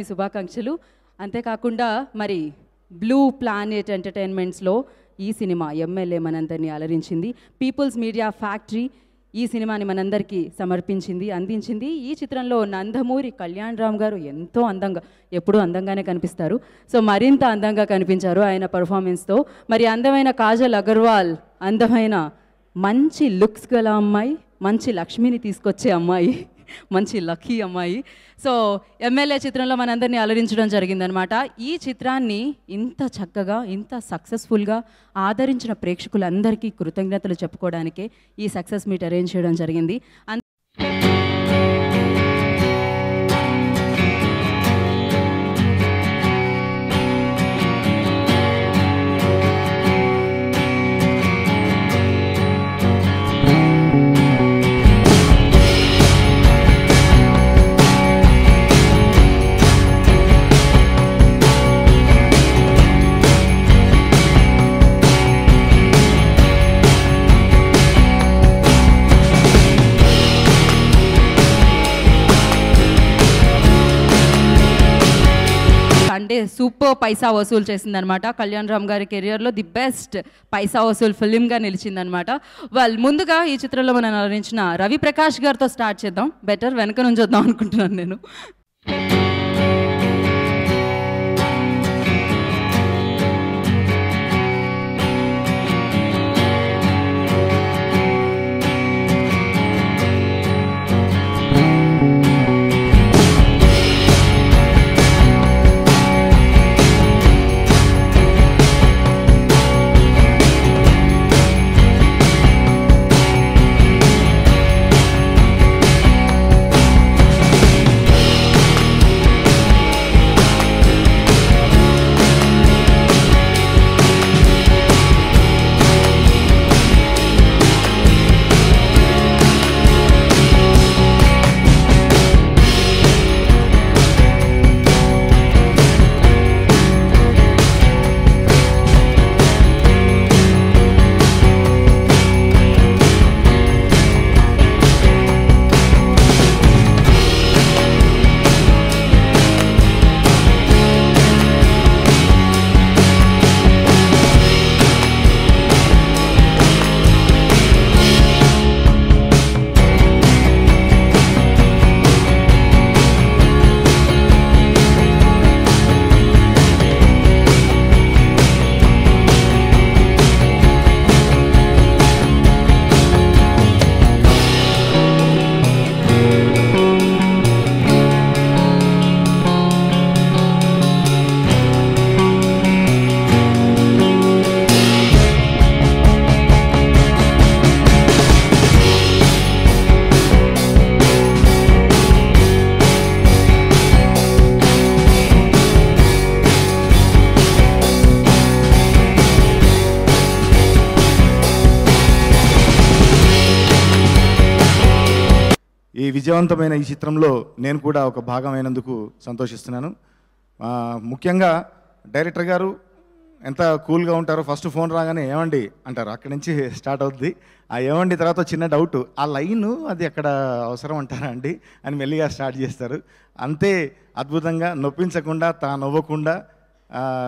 మీ శుభాకాంక్షలు అంతేకాకుండా మరి బ్లూ ప్లానెట్ ఎంటర్టైన్మెంట్స్లో ఈ సినిమా ఎమ్మెల్యే మనందరినీ అలరించింది పీపుల్స్ మీడియా ఫ్యాక్టరీ ఈ సినిమాని మనందరికీ సమర్పించింది అందించింది ఈ చిత్రంలో నందమూరి కళ్యాణ్ రామ్ గారు ఎంతో అందంగా ఎప్పుడూ అందంగానే కనిపిస్తారు సో మరింత అందంగా కనిపించారు ఆయన పర్ఫార్మెన్స్తో మరి అందమైన కాజల్ అగర్వాల్ అందమైన మంచి లుక్స్ గల అమ్మాయి మంచి లక్ష్మిని తీసుకొచ్చే అమ్మాయి మంచి లక్కీ అమ్మాయి సో ఎమ్మెల్యే చిత్రంలో మనందరినీ అలరించడం జరిగిందనమాట ఈ చిత్రాన్ని ఇంత చక్కగా ఇంత సక్సెస్ఫుల్గా ఆదరించిన ప్రేక్షకులందరికీ కృతజ్ఞతలు చెప్పుకోవడానికే ఈ సక్సెస్ మీట్ అరేంజ్ చేయడం జరిగింది సూపర్ పైసా వసూలు చేసిందనమాట కళ్యాణ్ రామ్ గారి కెరియర్లో ది బెస్ట్ పైసా వసూలు ఫిలింగా నిలిచిందనమాట వాళ్ళు ముందుగా ఈ చిత్రంలో మనం నటించిన రవి ప్రకాష్ గారితో స్టార్ట్ చేద్దాం బెటర్ వెనక నుంచి వద్దాం అనుకుంటున్నాను నేను విజయవంతమైన ఈ చిత్రంలో నేను కూడా ఒక భాగమైనందుకు సంతోషిస్తున్నాను ముఖ్యంగా డైరెక్టర్ గారు ఎంత కూల్గా ఉంటారో ఫస్ట్ ఫోన్ రాగానే ఏమండి అంటారు అక్కడి నుంచి స్టార్ట్ అవుద్ది ఆ ఏమండి తర్వాత చిన్న డౌట్ ఆ లైన్ అది అక్కడ అవసరం అంటారా అండి అని మెల్లిగా స్టార్ట్ చేస్తారు అంతే అద్భుతంగా నొప్పించకుండా తా నవ్వకుండా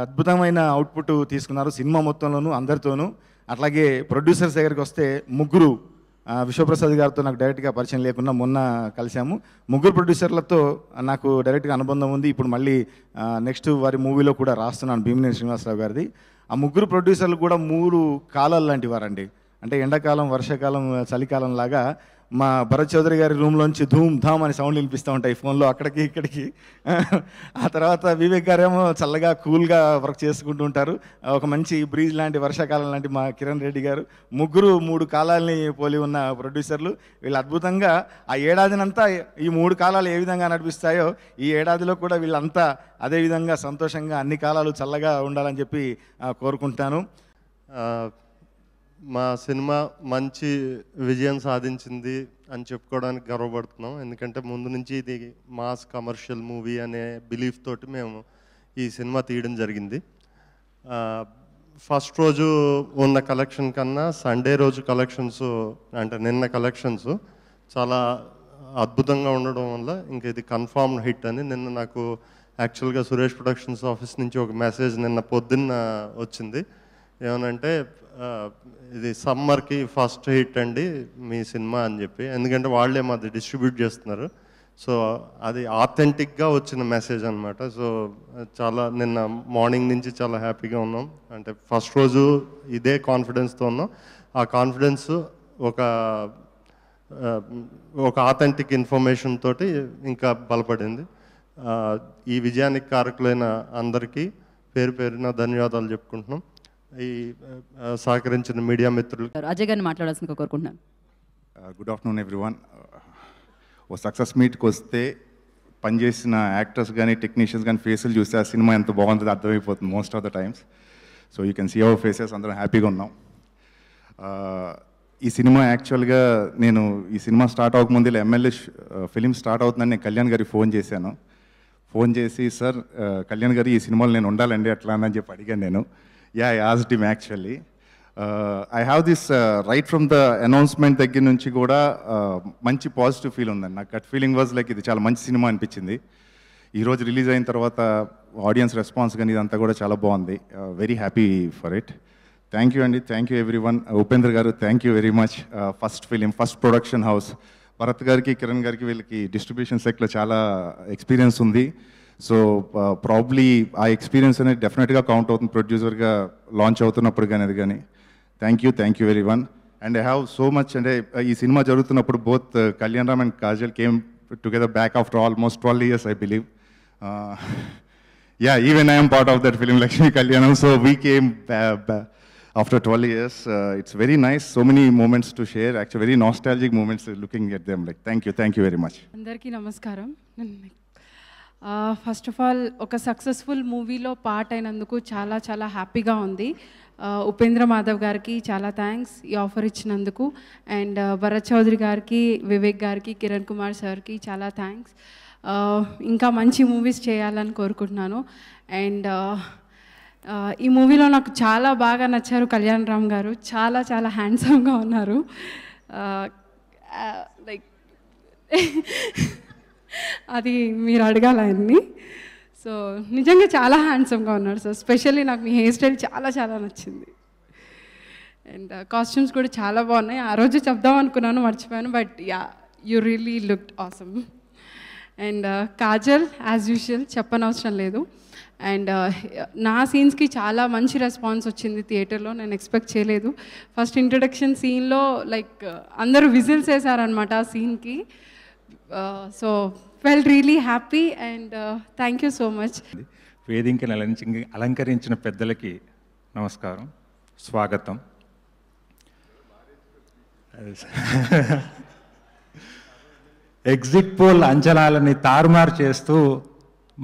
అద్భుతమైన అవుట్పుట్ తీసుకున్నారు సినిమా మొత్తంలోనూ అందరితోనూ అట్లాగే ప్రొడ్యూసర్స్ దగ్గరికి వస్తే ముగ్గురు విశ్వప్రసాద్ గారితో నాకు డైరెక్ట్గా పరిచయం లేకుండా మొన్న కలిసాము ముగ్గురు ప్రొడ్యూసర్లతో నాకు డైరెక్ట్గా అనుబంధం ఉంది ఇప్పుడు మళ్ళీ నెక్స్ట్ వారి మూవీలో కూడా రాస్తున్నాను భీమినేని శ్రీనివాసరావు గారిది ఆ ముగ్గురు ప్రొడ్యూసర్లు కూడా మూడు కాలాలు లాంటి వారండి అంటే ఎండాకాలం వర్షాకాలం చలికాలం లాగా మా భరత్ చౌదరి గారి రూమ్లోంచి ధూమ్ ధామ్ అని సౌండ్ వినిపిస్తూ ఉంటాయి ఫోన్లో అక్కడికి ఇక్కడికి ఆ తర్వాత వివేక్ గారేమో చల్లగా కూల్గా వర్క్ చేసుకుంటూ ఉంటారు ఒక మంచి బ్రీజ్ లాంటి వర్షాకాలం లాంటి మా కిరణ్ రెడ్డి గారు ముగ్గురు మూడు కాలాలని పోలి ఉన్న ప్రొడ్యూసర్లు వీళ్ళు అద్భుతంగా ఆ ఏడాదినంతా ఈ మూడు కాలాలు ఏ విధంగా నడిపిస్తాయో ఈ ఏడాదిలో కూడా వీళ్ళంతా అదేవిధంగా సంతోషంగా అన్ని కాలాలు చల్లగా ఉండాలని చెప్పి కోరుకుంటాను మా సినిమా మంచి విజయం సాధించింది అని చెప్పుకోవడానికి గర్వపడుతున్నాం ఎందుకంటే ముందు నుంచి ఇది మాస్ కమర్షియల్ మూవీ అనే బిలీఫ్ తోటి మేము ఈ సినిమా తీయడం జరిగింది ఫస్ట్ రోజు ఉన్న కలెక్షన్ కన్నా సండే రోజు కలెక్షన్స్ అంటే నిన్న కలెక్షన్స్ చాలా అద్భుతంగా ఉండడం వల్ల ఇంక ఇది కన్ఫామ్ హిట్ అని నిన్న నాకు యాక్చువల్గా సురేష్ ప్రొడక్షన్స్ ఆఫీస్ నుంచి ఒక మెసేజ్ నిన్న పొద్దున్న వచ్చింది ఏమనంటే ఇది సమ్మర్కి ఫస్ట్ హిట్ అండి మీ సినిమా అని చెప్పి ఎందుకంటే వాళ్ళే మాది డిస్ట్రిబ్యూట్ చేస్తున్నారు సో అది ఆథెంటిక్గా వచ్చిన మెసేజ్ అనమాట సో చాలా నిన్న మార్నింగ్ నుంచి చాలా హ్యాపీగా ఉన్నాం అంటే ఫస్ట్ రోజు ఇదే కాన్ఫిడెన్స్తో ఉన్నాం ఆ కాన్ఫిడెన్స్ ఒక ఒక ఆథెంటిక్ ఇన్ఫర్మేషన్ తోటి ఇంకా బలపడింది ఈ విజయానికి కారకులైన అందరికీ పేరు పేరున ధన్యవాదాలు చెప్పుకుంటున్నాం ఈ సహకరించిన మీడియా మిత్రులు అజయ్ గారిని మాట్లాడాల్సిందిగా కోరుకుంటున్నాను గుడ్ ఆఫ్టర్నూన్ ఎవ్రీవన్ ఓ సక్సెస్ మీట్కి వస్తే పనిచేసిన యాక్టర్స్ కానీ టెక్నీషియన్స్ కానీ ఫేసులు చూస్తే ఆ సినిమా ఎంత బాగుంటుంది అర్థమైపోతుంది most of the times so you can see our faces అందరం హ్యాపీగా ఉన్నాం uh, ఈ సినిమా యాక్చువల్గా నేను ఈ సినిమా స్టార్ట్ అవ్వకముందు ఎమ్మెల్యే ఫిలిం స్టార్ట్ అవుతుందని నేను కళ్యాణ్ గారికి ఫోన్ చేశాను ఫోన్ చేసి సార్ uh, కళ్యాణ్ గారు ఈ సినిమాలో నేను ఉండాలండి అట్లా అని చెప్పి అడిగాను నేను yeah I asked him actually I have this right from the announcement దగ్గర నుంచి కూడా uh, మంచి పాజిటివ్ ఫీల్ ఉందండి నాకు కట్ ఫీలింగ్ వాజ్ లైక్ ఇది చాలా మంచి సినిమా అనిపించింది ఈరోజు రిలీజ్ అయిన తర్వాత ఆడియన్స్ రెస్పాన్స్ కానీ ఇదంతా కూడా చాలా బాగుంది very happy for it thank you అండి thank you every Upendra గారు thank you very much first film first production house Bharat గారికి కిరణ్ గారికి వీళ్ళకి డిస్ట్రిబ్యూషన్ సెక్లో చాలా ఎక్స్పీరియన్స్ ఉంది సో ప్రాబ్లీ uh, ఆ ఎక్స్పీరియన్స్ అనేది డెఫినెట్గా కౌంట్ అవుతుంది ప్రొడ్యూసర్గా లాంచ్ అవుతున్నప్పుడు కానీ అది కానీ thank you thank you very one and I have so much అంటే ఈ సినిమా జరుగుతున్నప్పుడు both Kalyan Ram and Kajal came together back after almost twelve years I believe yeah even I'm part of that film Lakshmi Kalyanam so we came after twelve years it's very nice so many moments to share actual very nostalgic moments looking at them like thank you thank you very much అందరికీ నమస్కారం first of all ఒక successful మూవీలో part అయినందుకు చాలా చాలా హ్యాపీగా ఉంది ఉపేంద్ర మాధవ్ గారికి చాలా థ్యాంక్స్ ఈ ఆఫర్ ఇచ్చినందుకు అండ్ భరత్ చౌదరి గారికి వివేక్ గారికి కిరణ్ కుమార్ సార్కి చాలా థ్యాంక్స్ ఇంకా మంచి మూవీస్ చేయాలని కోరుకుంటున్నాను అండ్ ఈ మూవీలో నాకు చాలా బాగా నచ్చారు కళ్యాణ్ రామ్ గారు చాలా చాలా హ్యాండ్సమ్గా ఉన్నారు లైక్ అది మీరు అడగాల సో నిజంగా చాలా హ్యాండ్సమ్గా ఉన్నాడు సార్ స్పెషల్లీ నాకు మీ హెయిర్ స్టైల్ చాలా చాలా నచ్చింది అండ్ కాస్ట్యూమ్స్ uh, కూడా చాలా బాగున్నాయి ఆ రోజు చెప్దాం అనుకున్నాను మర్చిపోయాను but yeah you really looked awesome and Kajal as usual చెప్పనవసరం లేదు అండ్ uh, నా సీన్స్కి చాలా మంచి రెస్పాన్స్ వచ్చింది థియేటర్లో నేను ఎక్స్పెక్ట్ చేయలేదు ఫస్ట్ ఇంట్రొడక్షన్ సీన్లో లైక్ అందరూ విజిల్స్ వేసారనమాట ఆ సీన్కి so well really happy and thank you so much వేదికను అలంచి అలంకరించిన పెద్దలకి నమస్కారం స్వాగతం ఎగ్జిట్ పోల్ అంచనాలని తారుమారు చేస్తూ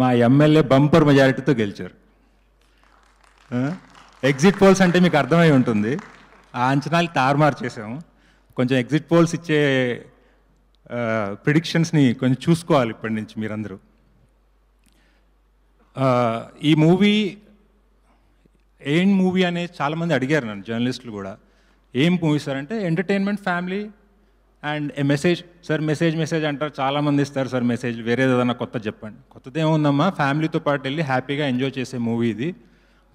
మా ఎమ్మెల్యే బంపర్ మెజారిటీతో గెలిచారు ఎగ్జిట్ పోల్స్ అంటే మీకు అర్థమై ఉంటుంది ఆ అంచనాలు తారుమారు చేసాము కొంచెం ఎగ్జిట్ పోల్స్ ఇచ్చే ప్రిడిక్షన్స్ని కొంచెం చూసుకోవాలి ఇప్పటి నుంచి మీరందరూ ఈ మూవీ ఏం మూవీ అనే చాలామంది అడిగారు నన్ను జర్నలిస్టులు కూడా ఏం మూవీ సార్ అంటే entertainment family and a message sir message message అంటారు చాలామంది ఇస్తారు సార్ మెసేజ్ వేరేది ఏదైనా కొత్త చెప్పండి కొత్తది ఏముందమ్మా ఫ్యామిలీతో పాటు వెళ్ళి హ్యాపీగా ఎంజాయ్ చేసే మూవీ ఇది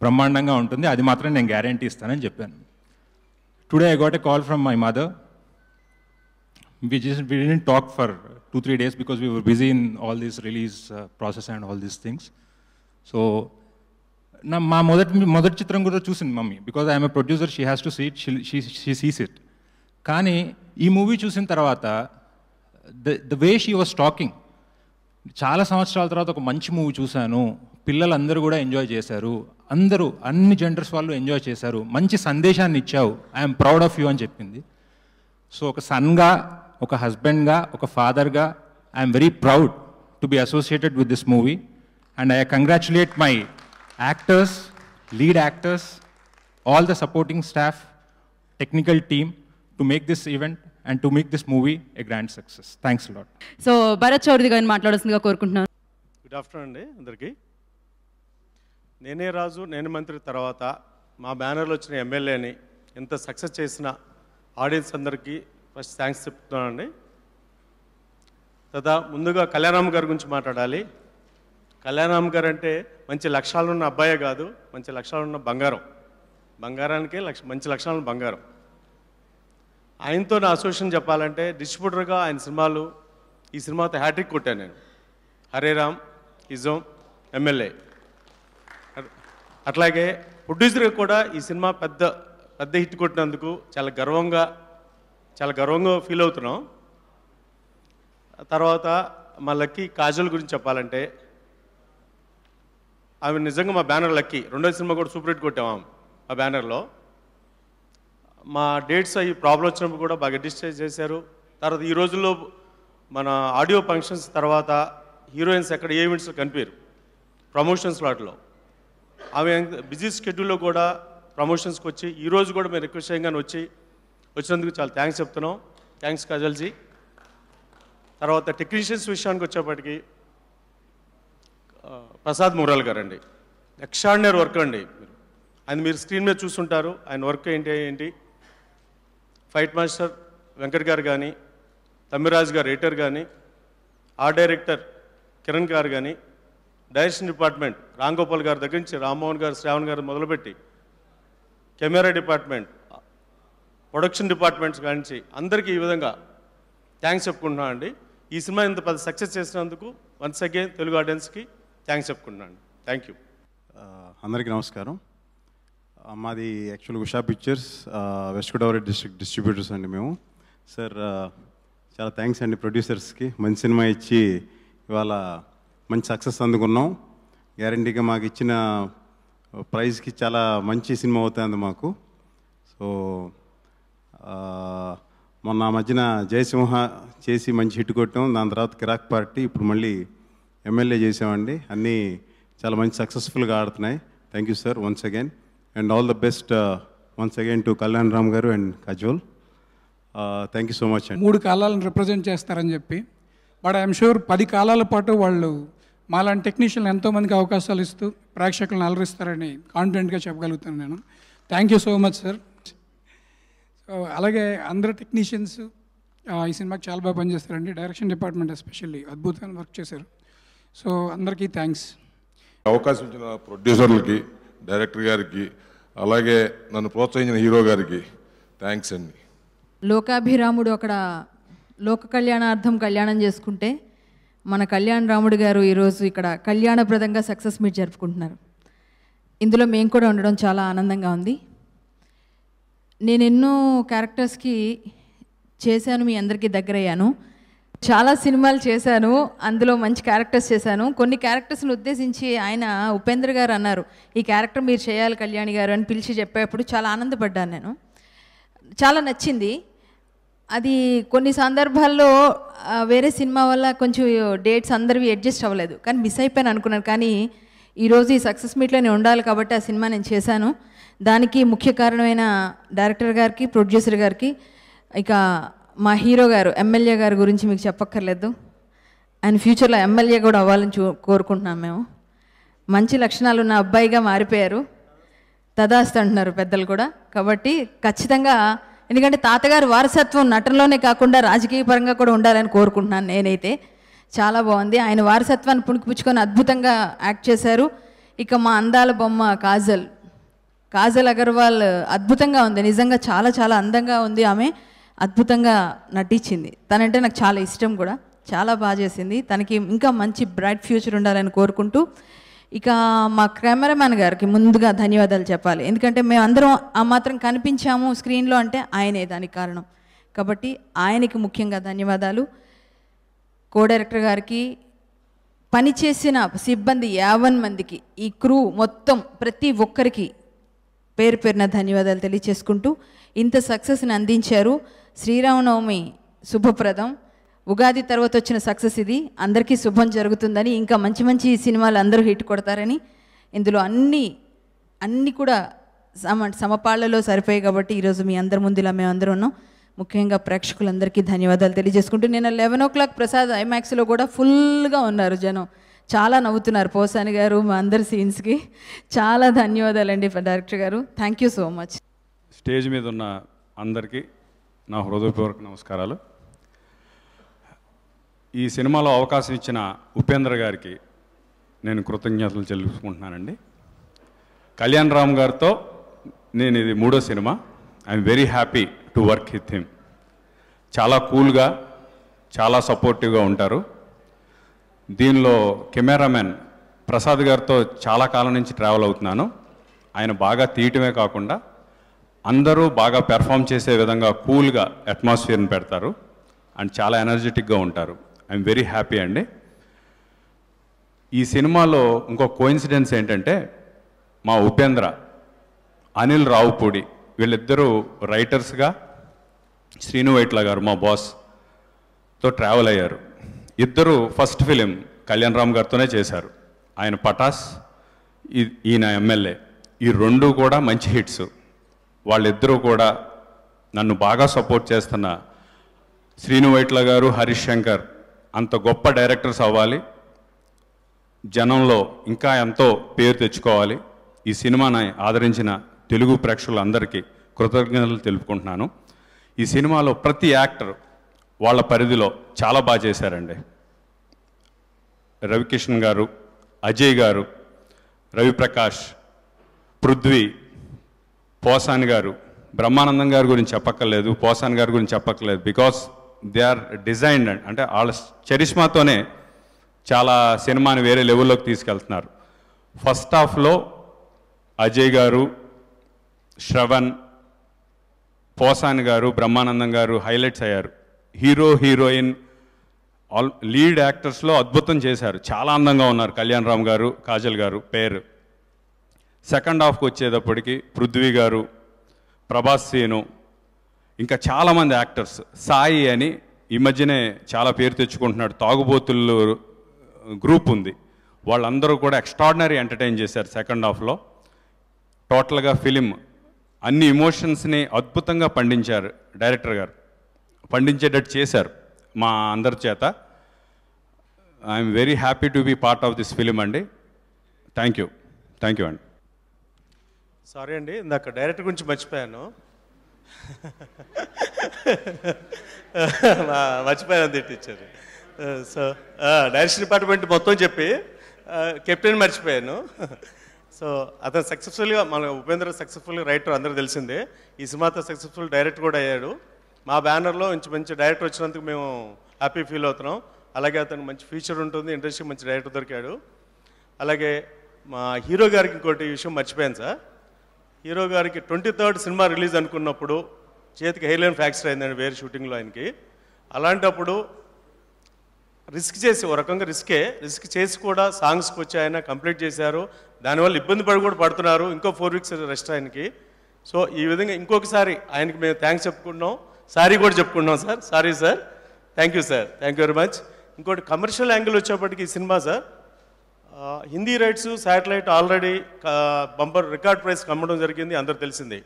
బ్రహ్మాండంగా ఉంటుంది అది మాత్రం నేను గ్యారంటీ ఇస్తానని చెప్పాను today I got a call from my mother we just we didn't talk for two three days because we were busy in all this release uh, process and all these things. So now my mother mother chitram guda choosing mummy because I am a producer. She has to see it. She she, she sees it. కానీ ఈ movie చూసిన తర్వాత the the way she was talking చాలా సంవత్సరాల తర్వాత ఒక మంచి movie చూశాను పిల్లలందరూ కూడా ఎంజాయ్ చేశారు అందరూ అన్ని జెండర్స్ వాళ్ళు ఎంజాయ్ చేశారు మంచి సందేశాన్ని ఇచ్చావు ఐఎమ్ ప్రౌడ్ ఆఫ్ యూ అని చెప్పింది సో ఒక సన్గా ఒక హస్బెండ్గా ఒక ఫాదర్గా I'm very proud to be associated with this movie and I congratulate my actors lead actors all the supporting staff technical team to make this event and to make this movie a grand success thanks lot so Bharat Chowdary గారిని మాట్లాడాల్సిందిగా కోరుకుంటున్నాను good afternoon అండి అందరికీ నేనే రాజు నేను మంత్రి తర్వాత మా బ్యానర్లో వచ్చిన ఎమ్మెల్యేని ఎంత సక్సెస్ చేసిన ఆడియన్స్ అందరికీ ఫస్ట్ థ్యాంక్స్ చెప్తున్నానండి తదా ముందుగా కళ్యాణరామ్ గారి గురించి మాట్లాడాలి కళ్యాణరామ్ గారు అంటే మంచి లక్షాలున్న అబ్బాయే కాదు మంచి లక్షాలున్న బంగారం బంగారానికే లక్ష మంచి లక్షణాలు బంగారం ఆయనతో నా అసోసియేషన్ చెప్పాలంటే డిస్ట్రిబ్యూటర్గా ఆయన సినిమాలు ఈ సినిమాతో హ్యాట్రిక్ కొట్టాను నేను రామ్ ఇజోమ్ ఎమ్మెల్యే అట్లాగే ప్రొడ్యూసర్గా కూడా ఈ సినిమా పెద్ద పెద్ద హిట్ కొట్టినందుకు చాలా గర్వంగా చాలా గర్వంగా ఫీల్ అవుతున్నాం తర్వాత మా లక్కీ కాజల్ గురించి చెప్పాలంటే ఆమె నిజంగా మా బ్యానర్ లక్కీ రెండో సినిమా కూడా సూపర్ హిట్ కొట్టాం ఆమె ఆ బ్యానర్లో మా డేట్స్ అవి ప్రాబ్లం వచ్చినప్పుడు కూడా బాగా డిస్చార్జ్ చేశారు తర్వాత ఈ రోజుల్లో మన ఆడియో ఫంక్షన్స్ తర్వాత హీరోయిన్స్ ఎక్కడ ఈవెంట్స్ కనిపారు ప్రమోషన్స్ వాటిలో ఆమె బిజీ స్కెడ్యూల్లో కూడా ప్రమోషన్స్కి వచ్చి ఈరోజు కూడా మేము రిక్వెస్ట్ చేయగానే వచ్చి వచ్చినందుకు చాలా థ్యాంక్స్ చెప్తున్నాం థ్యాంక్స్ కజల్జీ తర్వాత టెక్నీషియన్స్ విషయానికి వచ్చేప్పటికి ప్రసాద్ మురాల్ గారు అండి ఎక్స్ట్రాడినరీ వర్క్ అండి ఆయన మీరు స్క్రీన్ మీద చూస్తుంటారు ఆయన వర్క్ ఏంటి ఏంటి ఫైట్ మాస్టర్ వెంకట్ గారు కానీ తమ్మిరాజ్ గారు రైటర్ కానీ ఆర్ డైరెక్టర్ కిరణ్ గారు కానీ డైరెక్షన్ డిపార్ట్మెంట్ రామ్ గోపాల్ గారి దగ్గర నుంచి రామ్మోహన్ గారు శ్రావణ్ గారు మొదలుపెట్టి కెమెరా డిపార్ట్మెంట్ ప్రొడక్షన్ డిపార్ట్మెంట్స్ కానించి అందరికీ ఈ విధంగా థ్యాంక్స్ చెప్పుకుంటున్నాను అండి ఈ సినిమా ఇంత పెద్ద సక్సెస్ చేసినందుకు వన్స్ అగైన్ తెలుగు ఆడియన్స్కి థ్యాంక్స్ చెప్పుకుంటున్నాను థ్యాంక్ యూ అందరికీ నమస్కారం మాది actual Usha pictures west Godavari district distributors అండి మేము సార్ చాలా థ్యాంక్స్ అండి ప్రొడ్యూసర్స్కి మంచి సినిమా ఇచ్చి ఇవాళ మంచి సక్సెస్ అందుకున్నాం గ్యారంటీగా మాకు ఇచ్చిన ప్రైజ్కి చాలా మంచి సినిమా అవుతుంది మాకు సో మొన్న ఆ మధ్యన జయసింహ చేసి మంచి హిట్ కొట్టాం దాని తర్వాత కిరాక్ పార్టీ ఇప్పుడు మళ్ళీ ఎమ్మెల్యే చేసామండి అన్నీ చాలా మంచి సక్సెస్ఫుల్గా ఆడుతున్నాయి thank you sir once again and all the best once again to Kalyan Ram గారు and Kajol thank you so much అండి మూడు కాలాలను రిప్రజెంట్ చేస్తారని చెప్పి బట్ ఐఎమ్ షూర్ పది కాలాల పాటు వాళ్ళు మాలాంటి టెక్నీషియన్లు ఎంతోమందికి అవకాశాలు ఇస్తూ ప్రేక్షకులను అలరిస్తారని కాన్ఫిడెంట్గా చెప్పగలుగుతాను నేను thank you so much sir అలాగే అందరు టెక్నీషియన్స్ ఈ సినిమాకి చాలా బాగా పనిచేస్తారండి డైరెక్షన్ డిపార్ట్మెంట్ ఎస్పెషల్లీ అద్భుతంగా వర్క్ చేశారు సో అందరికీ థ్యాంక్స్ అవకాశం ఇచ్చిన ప్రొడ్యూసర్లకి డైరెక్టర్ గారికి అలాగే నన్ను ప్రోత్సహించిన హీరో గారికి థ్యాంక్స్ అండి లోకాభిరాముడు అక్కడ లోక కళ్యాణార్థం కళ్యాణం చేసుకుంటే మన కళ్యాణ్ రాముడు గారు ఈరోజు ఇక్కడ కళ్యాణప్రదంగా సక్సెస్ మీట్ జరుపుకుంటున్నారు ఇందులో మేము కూడా ఉండడం చాలా ఆనందంగా ఉంది నేను ఎన్నో క్యారెక్టర్స్కి చేశాను మీ అందరికీ దగ్గరయ్యాను చాలా సినిమాలు చేశాను అందులో మంచి క్యారెక్టర్స్ చేశాను కొన్ని క్యారెక్టర్స్ని ఉద్దేశించి ఆయన ఉపేంద్ర గారు అన్నారు ఈ క్యారెక్టర్ మీరు చేయాలి కళ్యాణి గారు అని పిలిచి చెప్పేప్పుడు చాలా ఆనందపడ్డాను నేను చాలా నచ్చింది అది కొన్ని సందర్భాల్లో వేరే సినిమా వల్ల కొంచెం డేట్స్ అందరివి అడ్జస్ట్ అవ్వలేదు కానీ మిస్ అయిపోయాను అనుకున్నాను కానీ ఈరోజు ఈ సక్సెస్ మీట్లోనే ఉండాలి కాబట్టి ఆ సినిమా నేను చేశాను దానికి ముఖ్య కారణమైన డైరెక్టర్ గారికి ప్రొడ్యూసర్ గారికి ఇక మా హీరో గారు ఎమ్మెల్యే గారి గురించి మీకు చెప్పక్కర్లేదు ఆయన ఫ్యూచర్లో ఎమ్మెల్యే కూడా అవ్వాలని చూ కోరుకుంటున్నాం మేము మంచి లక్షణాలు ఉన్న అబ్బాయిగా మారిపోయారు తదాస్తు అంటున్నారు పెద్దలు కూడా కాబట్టి ఖచ్చితంగా ఎందుకంటే తాతగారు వారసత్వం నటనలోనే కాకుండా రాజకీయ పరంగా కూడా ఉండాలని కోరుకుంటున్నాను నేనైతే చాలా బాగుంది ఆయన వారసత్వాన్ని పుణికిపుచ్చుకొని అద్భుతంగా యాక్ట్ చేశారు ఇక మా అందాల బొమ్మ కాజల్ కాజల్ అగర్వాల్ అద్భుతంగా ఉంది నిజంగా చాలా చాలా అందంగా ఉంది ఆమె అద్భుతంగా నటించింది తనంటే నాకు చాలా ఇష్టం కూడా చాలా బాగా చేసింది తనకి ఇంకా మంచి బ్రైట్ ఫ్యూచర్ ఉండాలని కోరుకుంటూ ఇక మా కెమెరామ్యాన్ గారికి ముందుగా ధన్యవాదాలు చెప్పాలి ఎందుకంటే మేమందరం ఆ మాత్రం కనిపించాము స్క్రీన్లో అంటే ఆయనే దానికి కారణం కాబట్టి ఆయనకి ముఖ్యంగా ధన్యవాదాలు కో డైరెక్టర్ గారికి పనిచేసిన సిబ్బంది యావన్ మందికి ఈ క్రూ మొత్తం ప్రతి ఒక్కరికి పేరు పేరున ధన్యవాదాలు తెలియచేసుకుంటూ ఇంత సక్సెస్ని అందించారు శ్రీరామనవమి శుభప్రదం ఉగాది తర్వాత వచ్చిన సక్సెస్ ఇది అందరికీ శుభం జరుగుతుందని ఇంకా మంచి మంచి సినిమాలు అందరూ హిట్ కొడతారని ఇందులో అన్నీ అన్నీ కూడా సమ సమపాళ్లలో సరిపోయాయి కాబట్టి ఈరోజు మీ అందరి ముందు ఇలా అందరూ ఉన్నాం ముఖ్యంగా ప్రేక్షకులందరికీ ధన్యవాదాలు తెలియజేసుకుంటూ నేను లెవెన్ ఓ క్లాక్ ప్రసాద్ ఐమాక్స్లో కూడా ఫుల్గా ఉన్నారు జనం చాలా నవ్వుతున్నారు పోసాని గారు మా అందరి సీన్స్కి చాలా ధన్యవాదాలండి డైరెక్టర్ గారు thank you so much stage మీద ఉన్న అందరికీ నా హృదయపూర్వక నమస్కారాలు ఈ సినిమాలో అవకాశం ఇచ్చిన ఉపేంద్ర గారికి నేను కృతజ్ఞతలు చెల్లించుకుంటున్నానండి కళ్యాణ్ రామ్ గారితో నేను ఇది మూడో సినిమా I'm very happy to work with him చాలా కూల్గా చాలా సపోర్టివ్గా ఉంటారు దీనిలో కెమెరామెన్ ప్రసాద్ గారితో చాలా కాలం నుంచి ట్రావెల్ అవుతున్నాను ఆయన బాగా తీయటమే కాకుండా అందరూ బాగా పెర్ఫామ్ చేసే విధంగా కూల్గా అట్మాస్ఫియర్ని పెడతారు అండ్ చాలా ఎనర్జెటిక్గా ఉంటారు ఐఎమ్ వెరీ హ్యాపీ అండి ఈ సినిమాలో ఇంకో కోయిన్సిడెన్స్ ఏంటంటే మా ఉపేంద్ర అనిల్ రావుపూడి వీళ్ళిద్దరూ రైటర్స్గా శ్రీను వైట్ల గారు మా బాస్తో ట్రావెల్ అయ్యారు ఇద్దరు ఫస్ట్ ఫిలిం కళ్యాణ్ రామ్ గారితోనే చేశారు ఆయన పటాస్ ఈయన ఎమ్మెల్యే ఈ రెండు కూడా మంచి హిట్స్ వాళ్ళిద్దరూ కూడా నన్ను బాగా సపోర్ట్ చేస్తున్న శ్రీను వైట్ల గారు హరీష్ శంకర్ అంత గొప్ప డైరెక్టర్స్ అవ్వాలి జనంలో ఇంకా ఎంతో పేరు తెచ్చుకోవాలి ఈ సినిమాని ఆదరించిన తెలుగు ప్రేక్షకులందరికీ కృతజ్ఞతలు తెలుపుకుంటున్నాను ఈ సినిమాలో ప్రతి యాక్టర్ వాళ్ళ పరిధిలో చాలా బాగా చేశారండి రవికిషన్ గారు అజయ్ గారు రవిప్రకాష్ పృథ్వీ పోసాని గారు బ్రహ్మానందం గారి గురించి చెప్పక్కర్లేదు పోసాని గారి గురించి చెప్పక్కర్లేదు because they are designed and అంటే వాళ్ళ చరిష్మాతోనే చాలా సినిమాని వేరే లెవెల్లోకి తీసుకెళ్తున్నారు ఫస్ట్ హాఫ్లో అజయ్ గారు శ్రవణ్ పోసాని గారు బ్రహ్మానందం గారు హైలైట్స్ అయ్యారు హీరో హీరోయిన్ ఆల్ లీడ్ యాక్టర్స్లో అద్భుతం చేశారు చాలా అందంగా ఉన్నారు కళ్యాణ్ రామ్ గారు కాజల్ గారు పేరు సెకండ్ హాఫ్కి వచ్చేటప్పటికి పృథ్వీ గారు ప్రభాస్ సీను ఇంకా చాలామంది యాక్టర్స్ సాయి అని ఈ మధ్యనే చాలా పేరు తెచ్చుకుంటున్నాడు తాగుబోతులు గ్రూప్ ఉంది వాళ్ళందరూ కూడా ఎక్స్ట్రాడినరీ ఎంటర్టైన్ చేశారు సెకండ్ హాఫ్లో టోటల్గా ఫిలిం అన్ని ఇమోషన్స్ని అద్భుతంగా పండించారు డైరెక్టర్ గారు పండించేటట్టు చేశారు మా అందరి చేత I'm very happy to be part of this film అండి థ్యాంక్ యూ థ్యాంక్ యూ అండి సారీ అండి ఇందాక డైరెక్టర్ గురించి మర్చిపోయాను మర్చిపోయాను టీచర్ సో డైరెక్షన్ డిపార్ట్మెంట్ మొత్తం చెప్పి కెప్టెన్ మర్చిపోయాను సో అతను సక్సెస్ఫుల్గా మన ఉపేంద్ర సక్సెస్ఫుల్ రైటర్ అందరూ తెలిసిందే ఈ సినిమాతో సక్సెస్ఫుల్ డైరెక్టర్ కూడా అయ్యాడు మా బ్యానర్లో మంచి మంచి డైరెక్టర్ వచ్చినందుకు మేము హ్యాపీ ఫీల్ అవుతున్నాం అలాగే అతనికి మంచి ఫ్యూచర్ ఉంటుంది ఇండస్ట్రీ మంచి డైరెక్టర్ దొరికాడు అలాగే మా హీరో గారికి ఇంకోటి విషయం మర్చిపోయాను సార్ హీరో గారికి ట్వంటీ థర్డ్ సినిమా రిలీజ్ అనుకున్నప్పుడు చేతికి హెయిలైన్ ఫ్యాక్చర్ అయిందండి వేరే షూటింగ్లో ఆయనకి అలాంటప్పుడు రిస్క్ చేసి ఒక రకంగా రిస్కే రిస్క్ చేసి కూడా సాంగ్స్కి వచ్చి ఆయన కంప్లీట్ చేశారు దానివల్ల ఇబ్బంది పడి కూడా పడుతున్నారు ఇంకో ఫోర్ వీక్స్ రెస్ట్ ఆయనకి సో ఈ విధంగా ఇంకొకసారి ఆయనకి మేము థ్యాంక్స్ చెప్పుకుంటున్నాం సారీ కూడా చెప్పుకుంటున్నాం sir sorry sir thank you sir thank you very much ఇంకోటి కమర్షియల్ యాంగిల్ వచ్చేప్పటికి ఈ సినిమా sir Hindi rights satellite already bumper record price కమ్మడం జరిగింది అందరు తెలిసింది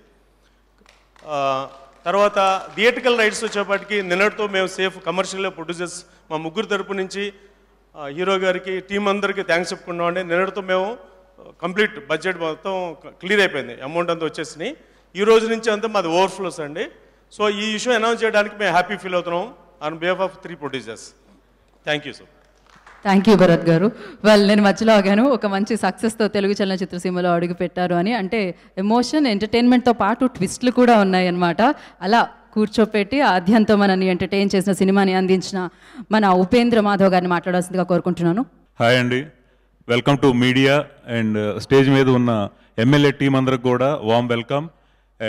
తర్వాత థియేటికల్ రైట్స్ వచ్చేప్పటికి నిన్నటితో మేము సేఫ్ కమర్షియల్ ప్రొడ్యూసర్స్ మా ముగ్గురు తరపు నుంచి హీరో గారికి టీం అందరికీ థ్యాంక్స్ చెప్పుకున్నామండి నిన్నటితో మేము కంప్లీట్ బడ్జెట్ మొత్తం క్లియర్ అయిపోయింది అమౌంట్ అంతా వచ్చేసినాయి ఈ రోజు నుంచి అంతా మాది ఓవర్ఫ్లోస్ అండి సో ఈ ఇష్యూ అనౌన్స్ చేయడానికి మేము హ్యాపీ ఫీల్ అవుతున్నాం on behalf of three producers thank you sir thank you Bharat గారు వెల్ నేను మధ్యలో ఆగాను ఒక మంచి సక్సెస్తో తెలుగు చలనచిత్ర సీమలో పెట్టారు అని అంటే ఎమోషన్ ఎంటర్టైన్మెంట్తో పాటు ట్విస్ట్లు కూడా ఉన్నాయన్నమాట అలా కూర్చోపెట్టి ఆద్యంతో మనల్ని ఎంటర్టైన్ చేసిన సినిమాని అందించిన మన ఉపేంద్ర మాధవ్ గారిని మాట్లాడాల్సిందిగా కోరుకుంటున్నాను హాయ్ అండి welcome to media and stage మీద ఉన్న ఎమ్మెల్యే టీం అందరికి కూడా వామ్ వెల్కమ్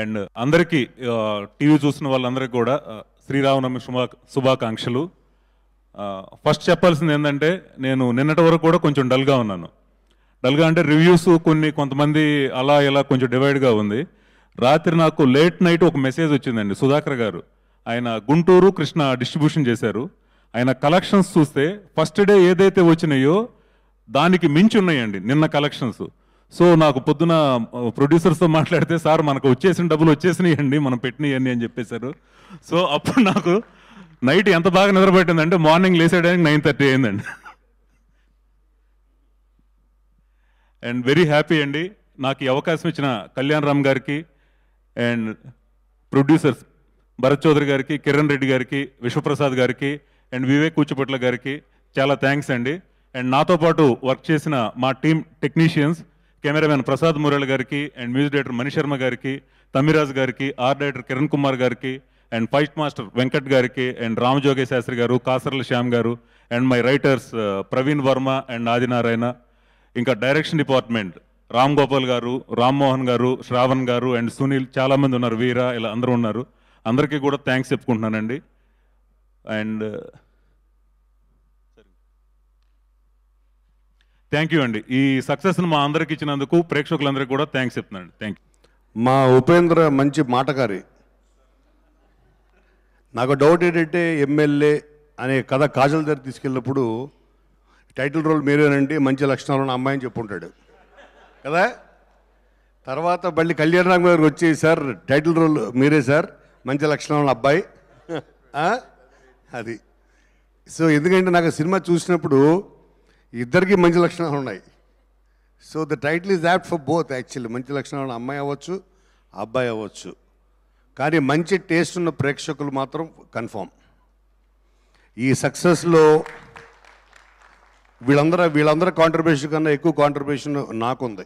అండ్ అందరికీ టీవీ చూసిన వాళ్ళందరికీ కూడా శ్రీరామనవమి శుభా శుభాకాంక్షలు ఫస్ట్ చెప్పాల్సింది ఏంటంటే నేను నిన్నటి వరకు కూడా కొంచెం డల్గా ఉన్నాను డల్గా అంటే రివ్యూస్ కొన్ని కొంతమంది అలా ఇలా కొంచెం డివైడ్గా ఉంది రాత్రి నాకు లేట్ నైట్ ఒక మెసేజ్ వచ్చిందండి సుధాకర్ గారు ఆయన గుంటూరు కృష్ణ డిస్ట్రిబ్యూషన్ చేశారు ఆయన కలెక్షన్స్ చూస్తే ఫస్ట్ డే ఏదైతే వచ్చినాయో దానికి మించి ఉన్నాయండి నిన్న కలెక్షన్స్ సో నాకు పొద్దున ప్రొడ్యూసర్స్తో మాట్లాడితే సార్ మనకు వచ్చేసిన డబ్బులు వచ్చేసినాయండి మనం పెట్టినాయండి అని చెప్పేశారు సో అప్పుడు నాకు నైట్ ఎంత బాగా నిద్రపెట్టిందంటే మార్నింగ్ లేసేయడానికి నైన్ థర్టీ అయిందండి అండ్ వెరీ హ్యాపీ అండి నాకు ఈ అవకాశం ఇచ్చిన కళ్యాణ్ రామ్ గారికి అండ్ ప్రొడ్యూసర్స్ భరత్ చౌదరి గారికి కిరణ్ రెడ్డి గారికి విశ్వప్రసాద్ గారికి అండ్ వివేక్ కూచిపట్ల గారికి చాలా థ్యాంక్స్ అండి అండ్ నాతో పాటు వర్క్ చేసిన మా team technicians cameraman Prasad Murali గారికి అండ్ మ్యూజిక్ డైరెక్టర్ మణిశర్మ గారికి తమిరాజ్ గారికి ఆర్ డైరెక్టర్ కిరణ్ కుమార్ గారికి అండ్ ఫైట్ మాస్టర్ వెంకట్ గారికి అండ్ రామజోగే శాస్త్రి గారు కాసర్ల శ్యామ్ గారు and my writers Praveen Varma and Adinarayana ఇంకా డైరెక్షన్ డిపార్ట్మెంట్ రామ్ గోపాల్ గారు రామ్మోహన్ గారు శ్రావణ్ గారు అండ్ సునీల్ చాలామంది ఉన్నారు వీరా ఇలా అందరూ ఉన్నారు అందరికీ కూడా థ్యాంక్స్ చెప్పుకుంటున్నానండి అండ్ థ్యాంక్ యూ అండి ఈ సక్సెస్ను మా అందరికి ఇచ్చినందుకు ప్రేక్షకులందరికీ కూడా థ్యాంక్స్ చెప్తున్నాను థ్యాంక్ యూ మా ఉపేంద్ర మంచి మాటకారి నాకు డౌట్ ఏంటంటే ఎమ్మెల్యే అనే కథ కాజల్ దగ్గర తీసుకెళ్ళినప్పుడు టైటిల్ రోల్ మీరేనండి మంచి లక్షణాలు ఉన్న అమ్మాయి అని చెప్పుంటాడు కదా తర్వాత మళ్ళీ కళ్యాణ రామ్ గారికి వచ్చి సార్ టైటిల్ రోల్ మీరే సార్ మంచి లక్షణాలు ఉన్న అబ్బాయి అది సో ఎందుకంటే నాకు సినిమా చూసినప్పుడు ఇద్దరికి మంచి లక్షణాలు ఉన్నాయి so the title is apt for both actually మంచి లక్షణాలు అమ్మాయి అవ్వచ్చు అబ్బాయి అవ్వచ్చు కానీ మంచి టేస్ట్ ఉన్న ప్రేక్షకులు మాత్రం కన్ఫామ్ ఈ సక్సెస్లో వీళ్ళందరూ వీళ్ళందరూ కాంట్రిబ్యూషన్ కన్నా ఎక్కువ కాంట్రిబ్యూషన్ నాకుంది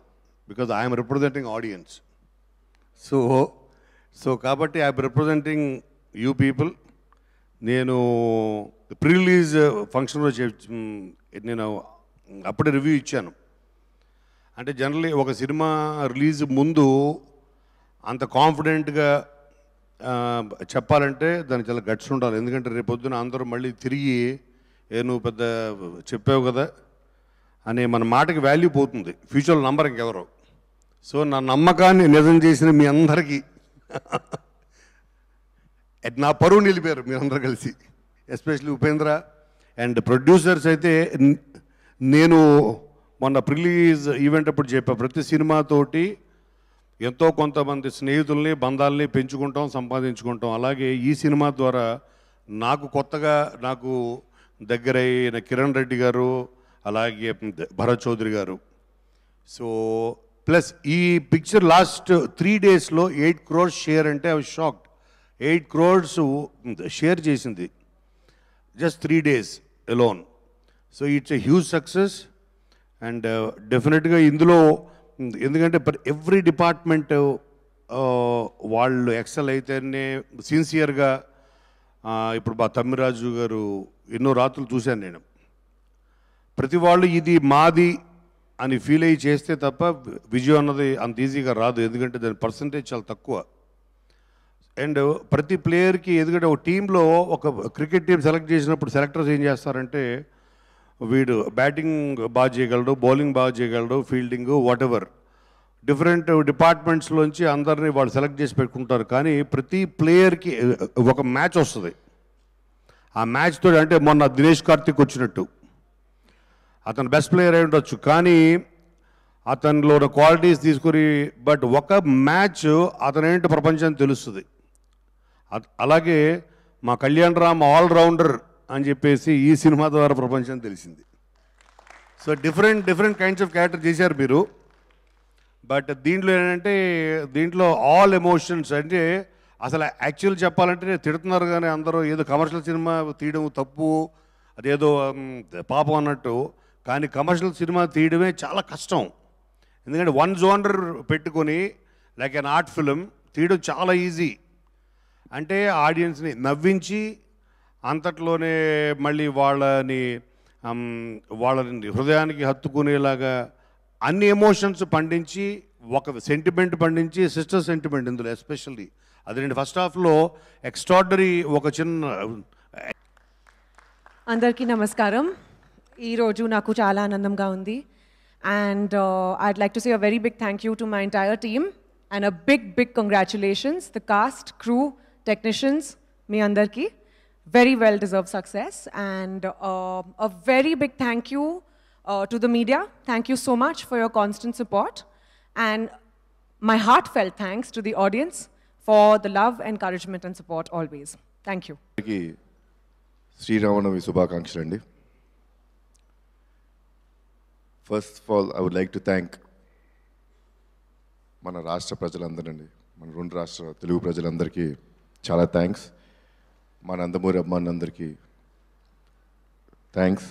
because I'm representing audience so so కాబట్టి ఐఎమ్ రిప్రజెంటింగ్ యూ పీపుల్ నేను రిలీజ్ ఫంక్షన్లో నేను అప్పుడే రివ్యూ ఇచ్చాను అంటే జనరలీ ఒక సినిమా రిలీజ్ ముందు అంత కాన్ఫిడెంట్గా చెప్పాలంటే దానికి చాలా గట్స్ ఉండాలి ఎందుకంటే రేపొద్దున అందరూ మళ్ళీ తిరిగి ఏ నువ్వు పెద్ద చెప్పావు కదా అని మన మాటకి వాల్యూ పోతుంది ఫ్యూచర్లో నంబర్ ఇంకెవరు సో నా నమ్మకాన్ని నిజం చేసిన మీ అందరికీ నా పరువు నిలిపారు మీరందరూ కలిసి ఎస్పెషలీ ఉపేంద్ర అండ్ ప్రొడ్యూసర్స్ అయితే నేను మొన్న ప్రిలీజ్ ఈవెంట్ అప్పుడు చెప్పా ప్రతి సినిమాతోటి ఎంతో కొంతమంది స్నేహితుల్ని బంధాలని పెంచుకుంటాం సంపాదించుకుంటాం అలాగే ఈ సినిమా ద్వారా నాకు కొత్తగా నాకు దగ్గరైన కిరణ్ రెడ్డి గారు అలాగే భరత్ చౌదరి గారు సో ప్లస్ ఈ పిక్చర్ లాస్ట్ త్రీ డేస్లో ఎయిట్ క్రోర్స్ షేర్ అంటే I shocked eight crores share చేసింది just three days alone so it's a huge success and డెఫినెట్గా ఇందులో ఎందుకంటే ఎవ్రీ డిపార్ట్మెంట్ uh, వాళ్ళు ఎక్సెల్ అయితేనే సిన్సియర్గా ఇప్పుడు మా తమ్మిరాజు గారు ఎన్నో రాత్రులు చూశాను నేను ప్రతి వాళ్ళు ఇది మాది అని ఫీల్ అయ్యి చేస్తే తప్ప విజయం అన్నది అంత ఈజీగా రాదు ఎందుకంటే దాని పర్సంటేజ్ చాలా తక్కువ అండ్ ప్రతి ప్లేయర్కి ఎందుకంటే ఒక టీంలో ఒక క్రికెట్ టీం సెలెక్ట్ చేసినప్పుడు సెలెక్టర్స్ ఏం చేస్తారంటే వీడు బ్యాటింగ్ బాగా చేయగలడు బౌలింగ్ బాగా చేయగలడు ఫీల్డింగ్ వాట్ ఎవర్ డిఫరెంట్ డిపార్ట్మెంట్స్లోంచి అందరినీ వాళ్ళు సెలెక్ట్ చేసి పెట్టుకుంటారు కానీ ప్రతి ప్లేయర్కి ఒక మ్యాచ్ వస్తుంది ఆ మ్యాచ్తో అంటే మొన్న దినేష్ కార్తిక్ వచ్చినట్టు అతను బెస్ట్ ప్లేయర్ అయి ఉండొచ్చు కానీ అతనిలో క్వాలిటీస్ తీసుకుని బట్ ఒక మ్యాచ్ అతనేంటి ప్రపంచం తెలుస్తుంది అలాగే మా కళ్యాణ్ రామ్ ఆల్రౌండర్ అని చెప్పేసి ఈ సినిమా ద్వారా ప్రపంచం తెలిసింది so different different kinds of character చేశారు మీరు బట్ దీంట్లో ఏంటంటే దీంట్లో ఆల్ ఎమోషన్స్ అంటే అసలు యాక్చువల్ చెప్పాలంటే తిడుతున్నారు కానీ అందరూ ఏదో కమర్షియల్ సినిమా తీయడం తప్పు అదేదో పాపం అన్నట్టు కానీ కమర్షియల్ సినిమా తీయడమే చాలా కష్టం ఎందుకంటే వన్ జోనర్ పెట్టుకొని లైక్ అన్ ఆర్ట్ ఫిలిం తీయడం చాలా ఈజీ అంటే ఆడియన్స్ని నవ్వించి అంతట్లోనే మళ్ళీ వాళ్ళని వాళ్ళని హృదయానికి హత్తుకునేలాగా అన్ని ఎమోషన్స్ పండించి ఒక సెంటిమెంట్ పండించి సిస్టర్ సెంటిమెంట్ ఇందులో ఎస్పెషల్లీ రెండు ఫస్ట్ హాఫ్లో ఎక్స్ట్రాడరీ ఒక చిన్న అందరికీ నమస్కారం ఈరోజు నాకు చాలా ఆనందంగా ఉంది and I'd like to say a very big thank you to my entire team and a big big congratulations the cast crew technicians, me ki, very well deserved success. And uh, a very big thank you uh, to the media. Thank you so much for your constant support. And my heartfelt thanks to the audience for the love, encouragement, and support always. Thank you. Sri Rama Navami శుభాకాంక్షలు అండి first of all I would like to thank మన రాష్ట్ర ప్రజలందరండి మన రెండు రాష్ట్ర తెలుగు ప్రజలందరికీ చాలా thanks మా నందమూరి అమ్మానందరికీ thanks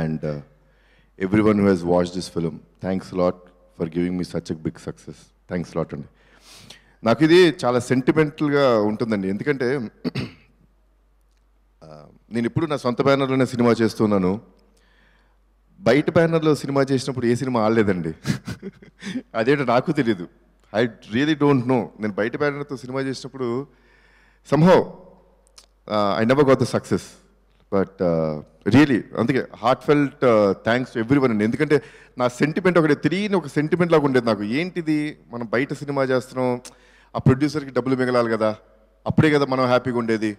and everyone who has watch this film thanks lot for giving me such a big success thanks lot అండి నాకు ఇది చాలా సెంటిమెంటల్గా ఉంటుందండి ఎందుకంటే uh, నేను ఇప్పుడు నా సొంత బ్యానర్లోనే సినిమా చేస్తున్నాను బయట బ్యానర్లో సినిమా చేసినప్పుడు ఏ సినిమా ఆడలేదండి అదేంటో నాకు తెలియదు ఐ రియలీ డోంట్ నో నేను బయట బ్యానర్తో సినిమా చేసినప్పుడు somehow I never got the success but really అందుకే heartfelt thanks everyone అండి ఎందుకంటే నా సెంటిమెంట్ ఒకటి తిరిగిన ఒక సెంటిమెంట్ లాగా ఉండేది నాకు ఏంటిది మనం బయట సినిమా చేస్తున్నాం ఆ ప్రొడ్యూసర్కి డబ్బులు మిగలాలి కదా అప్పుడే కదా మనం హ్యాపీగా ఉండేది